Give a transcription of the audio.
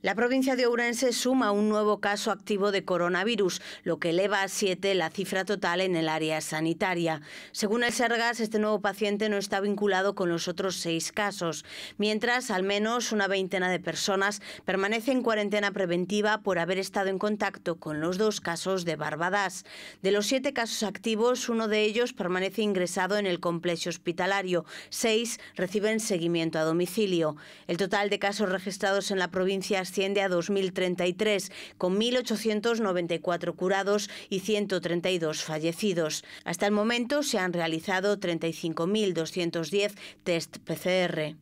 La provincia de Ourense suma un nuevo caso activo de coronavirus, lo que eleva a siete la cifra total en el área sanitaria. Según el Sergas, este nuevo paciente no está vinculado con los otros seis casos, mientras al menos una veintena de personas permanecen en cuarentena preventiva por haber estado en contacto con los dos casos de Barbadas. De los siete casos activos, uno de ellos permanece ingresado en el complejo hospitalario, seis reciben seguimiento a domicilio. El total de casos registrados en la provincia asciende a 2.033, con 1.894 curados y 132 fallecidos. Hasta el momento se han realizado 35.210 test PCR.